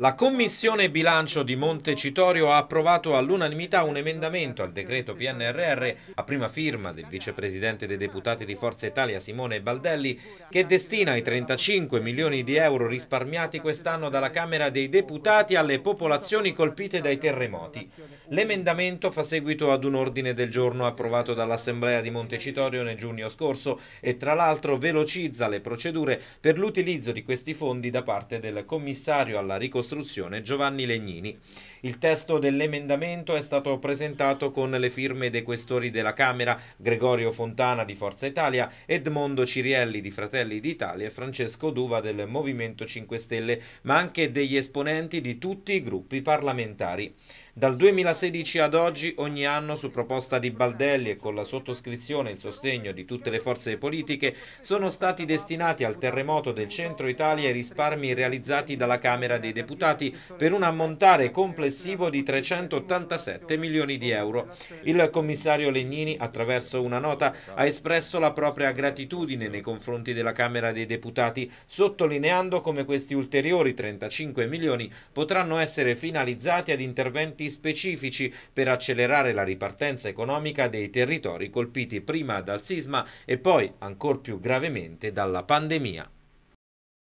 La Commissione Bilancio di Montecitorio ha approvato all'unanimità un emendamento al decreto PNRR a prima firma del vicepresidente dei deputati di Forza Italia Simone Baldelli che destina i 35 milioni di euro risparmiati quest'anno dalla Camera dei Deputati alle popolazioni colpite dai terremoti. L'emendamento fa seguito ad un ordine del giorno approvato dall'Assemblea di Montecitorio nel giugno scorso e tra l'altro velocizza le procedure per l'utilizzo di questi fondi da parte del commissario alla ricostruzione ricostruzione Giovanni Legnini. Il testo dell'emendamento è stato presentato con le firme dei questori della Camera, Gregorio Fontana di Forza Italia, Edmondo Cirielli di Fratelli d'Italia e Francesco Duva del Movimento 5 Stelle, ma anche degli esponenti di tutti i gruppi parlamentari. Dal 2016 ad oggi, ogni anno, su proposta di Baldelli e con la sottoscrizione e il sostegno di tutte le forze politiche, sono stati destinati al terremoto del centro Italia i risparmi realizzati dalla Camera dei Deputati deputati per un ammontare complessivo di 387 milioni di euro. Il commissario Legnini, attraverso una nota, ha espresso la propria gratitudine nei confronti della Camera dei Deputati, sottolineando come questi ulteriori 35 milioni potranno essere finalizzati ad interventi specifici per accelerare la ripartenza economica dei territori colpiti prima dal sisma e poi, ancor più gravemente, dalla pandemia.